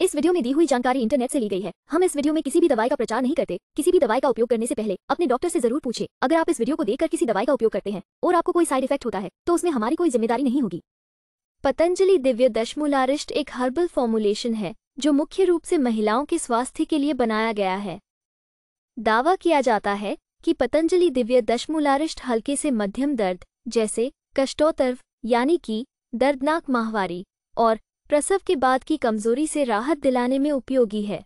इस वीडियो में दी हुई जानकारी इंटरनेट से ली गई है हम इस वीडियो में किसी भी दवाई का प्रचार नहीं करते किसी भी दवाई का उपयोग करने से पहले अपने डॉक्टर से जरूर पूछे अगर आप इस वीडियो को देखकर किसी दवाई का उपयोग करते हैं और आपको कोई साइड इफेक्ट होता है तो उसमें हमारी कोई जिम्मेदारी नहीं होगी पतंजलि दिव्य दशमुलारिष्ट एक हर्बल फॉर्मुलेशन है जो मुख्य रूप से महिलाओं के स्वास्थ्य के लिए बनाया गया है दावा किया जाता है कि पतंजलि दिव्य दशमुलारिष्ट हल्के से मध्यम दर्द जैसे कष्टोतर्व यानी कि दर्दनाक माहवारी और प्रसव के बाद की कमजोरी से राहत दिलाने में उपयोगी है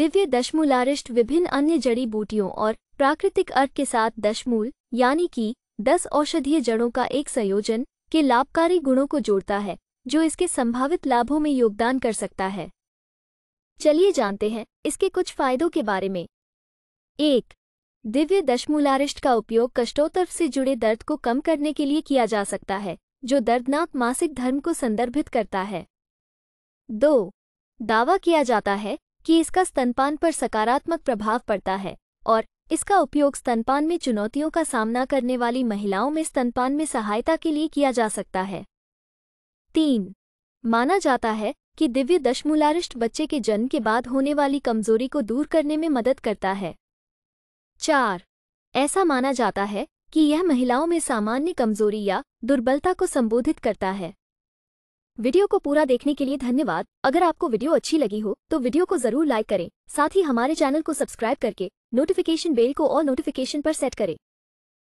दिव्य दशमूलारिष्ट विभिन्न अन्य जड़ी बूटियों और प्राकृतिक अर्थ के साथ दशमूल यानी कि दस औषधीय जड़ों का एक संयोजन के लाभकारी गुणों को जोड़ता है जो इसके संभावित लाभों में योगदान कर सकता है चलिए जानते हैं इसके कुछ फायदों के बारे में एक दिव्य दशमूलारिष्ट का उपयोग कष्टोत्तर से जुड़े दर्द को कम करने के लिए किया जा सकता है जो दर्दनाक मासिक धर्म को संदर्भित करता है दो दावा किया जाता है कि इसका स्तनपान पर सकारात्मक प्रभाव पड़ता है और इसका उपयोग स्तनपान में चुनौतियों का सामना करने वाली महिलाओं में स्तनपान में सहायता के लिए किया जा सकता है तीन माना जाता है कि दिव्य दशमूलारिष्ट बच्चे के जन्म के बाद होने वाली कमजोरी को दूर करने में मदद करता है चार ऐसा माना जाता है कि यह महिलाओं में सामान्य कमजोरी या दुर्बलता को संबोधित करता है वीडियो को पूरा देखने के लिए धन्यवाद अगर आपको वीडियो अच्छी लगी हो तो वीडियो को जरूर लाइक करें साथ ही हमारे चैनल को सब्सक्राइब करके नोटिफिकेशन बेल को और नोटिफिकेशन पर सेट करें